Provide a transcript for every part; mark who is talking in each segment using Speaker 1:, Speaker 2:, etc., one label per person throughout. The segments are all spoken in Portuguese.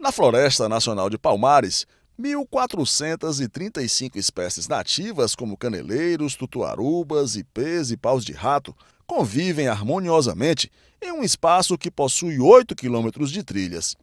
Speaker 1: Na Floresta Nacional de Palmares, 1.435 espécies nativas, como caneleiros, tutuarubas, ipês e paus de rato, convivem harmoniosamente em um espaço que possui 8 quilômetros de trilhas.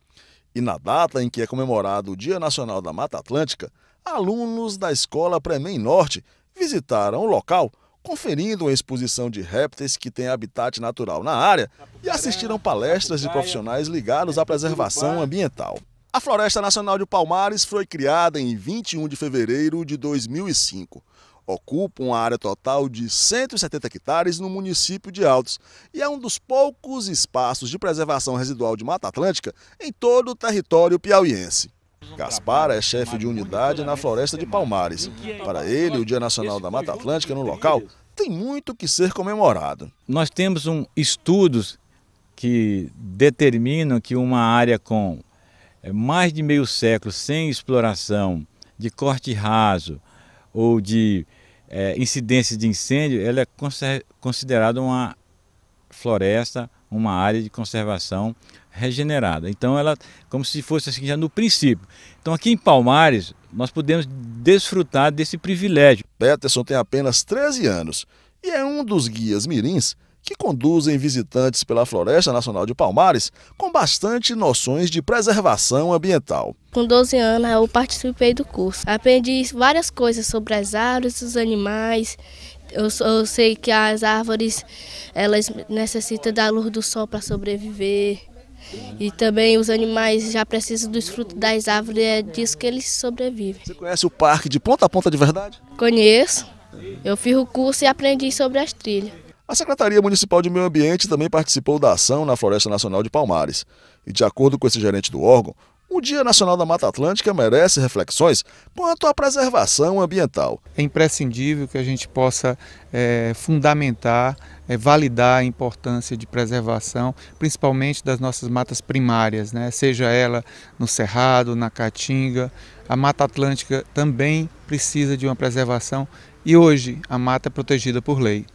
Speaker 1: E na data em que é comemorado o Dia Nacional da Mata Atlântica, alunos da Escola Premem Norte visitaram o local conferindo a exposição de répteis que têm habitat natural na área e assistiram palestras de profissionais ligados à preservação ambiental. A Floresta Nacional de Palmares foi criada em 21 de fevereiro de 2005. Ocupa uma área total de 170 hectares no município de Altos e é um dos poucos espaços de preservação residual de Mata Atlântica em todo o território piauiense. Gaspar é chefe de unidade na Floresta de Palmares. É Para ele, o Dia Nacional da Mata Atlântica no é local tem muito que ser comemorado.
Speaker 2: Nós temos um estudos que determinam que uma área com eh, mais de meio século sem exploração de corte raso ou de é, incidência de incêndio, ela é considerada uma floresta uma área de conservação regenerada. Então ela como se fosse assim já no princípio. Então aqui em Palmares nós podemos desfrutar desse
Speaker 1: privilégio. Peterson tem apenas 13 anos e é um dos guias mirins que conduzem visitantes pela Floresta Nacional de Palmares com bastante noções de preservação ambiental.
Speaker 3: Com 12 anos eu participei do curso. Aprendi várias coisas sobre as árvores, os animais. Eu, eu sei que as árvores elas necessitam da luz do sol para sobreviver. E também os animais já precisam dos frutos das árvores, é disso que eles sobrevivem. Você
Speaker 1: conhece o parque de ponta a ponta de verdade?
Speaker 3: Conheço. Eu fiz o curso e aprendi sobre as trilhas. A Secretaria Municipal
Speaker 1: de Meio Ambiente também participou da ação na Floresta Nacional de Palmares. E, de acordo com esse gerente do órgão, o Dia Nacional da Mata Atlântica merece reflexões quanto à preservação ambiental. É imprescindível que a gente possa é, fundamentar, é, validar a importância de preservação, principalmente das nossas matas primárias, né? seja ela no Cerrado, na Caatinga. A Mata Atlântica também precisa de uma preservação e hoje a mata é protegida por lei.